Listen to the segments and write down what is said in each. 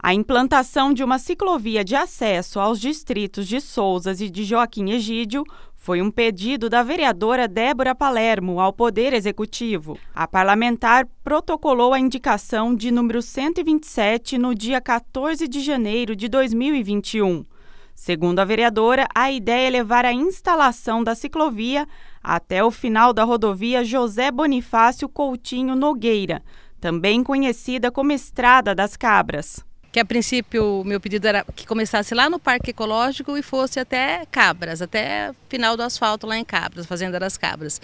A implantação de uma ciclovia de acesso aos distritos de Souzas e de Joaquim Egídio foi um pedido da vereadora Débora Palermo ao Poder Executivo. A parlamentar protocolou a indicação de número 127 no dia 14 de janeiro de 2021. Segundo a vereadora, a ideia é levar a instalação da ciclovia até o final da rodovia José Bonifácio Coutinho Nogueira, também conhecida como Estrada das Cabras que a princípio meu pedido era que começasse lá no Parque Ecológico e fosse até Cabras, até final do asfalto lá em Cabras, Fazenda das Cabras.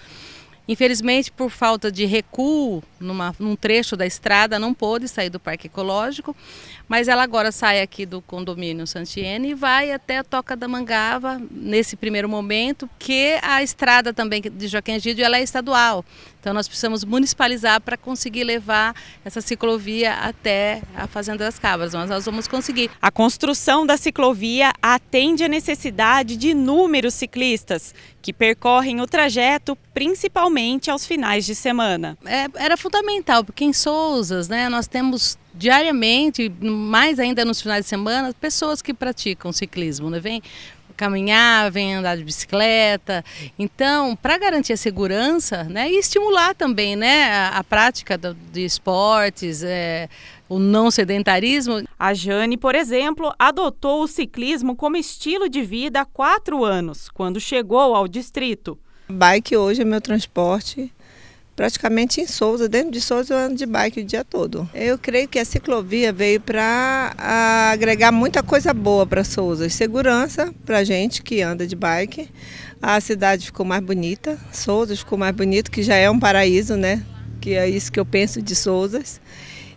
Infelizmente, por falta de recuo numa, num trecho da estrada, não pôde sair do Parque Ecológico, mas ela agora sai aqui do condomínio Santiene e vai até a Toca da Mangava, nesse primeiro momento, que a estrada também de Joaquim Gídio ela é estadual. Então nós precisamos municipalizar para conseguir levar essa ciclovia até a Fazenda das Cabras, mas nós vamos conseguir. A construção da ciclovia atende à necessidade de inúmeros ciclistas que percorrem o trajeto principalmente aos finais de semana. É, era fundamental, porque em Souzas né, nós temos diariamente, mais ainda nos finais de semana, pessoas que praticam ciclismo, né? Vem caminhar, vem andar de bicicleta. Então, para garantir a segurança né, e estimular também né, a, a prática do, de esportes, é, o não sedentarismo. A Jane, por exemplo, adotou o ciclismo como estilo de vida há quatro anos, quando chegou ao distrito. Bike hoje é meu transporte praticamente em Souza, dentro de Souza eu ando de bike o dia todo. Eu creio que a ciclovia veio para agregar muita coisa boa para Souza, segurança para gente que anda de bike. A cidade ficou mais bonita, Souza ficou mais bonito, que já é um paraíso, né? Que é isso que eu penso de Souza.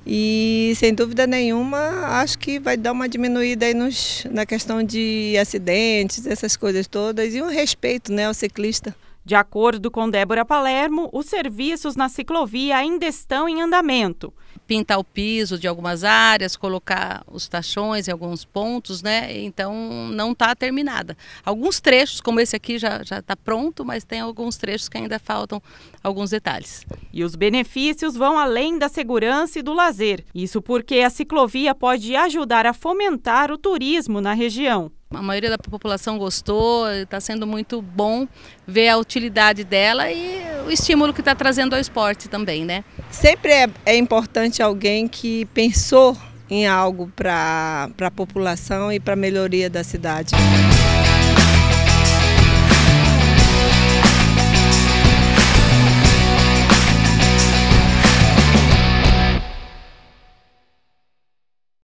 E sem dúvida nenhuma, acho que vai dar uma diminuída aí nos, na questão de acidentes, essas coisas todas, e um respeito né, ao ciclista. De acordo com Débora Palermo, os serviços na ciclovia ainda estão em andamento. Pintar o piso de algumas áreas, colocar os tachões em alguns pontos, né? Então não está terminada. Alguns trechos, como esse aqui, já está pronto, mas tem alguns trechos que ainda faltam alguns detalhes. E os benefícios vão além da segurança e do lazer. Isso porque a ciclovia pode ajudar a fomentar o turismo na região a maioria da população gostou, está sendo muito bom ver a utilidade dela e o estímulo que está trazendo ao esporte também, né? Sempre é, é importante alguém que pensou em algo para a população e para a melhoria da cidade.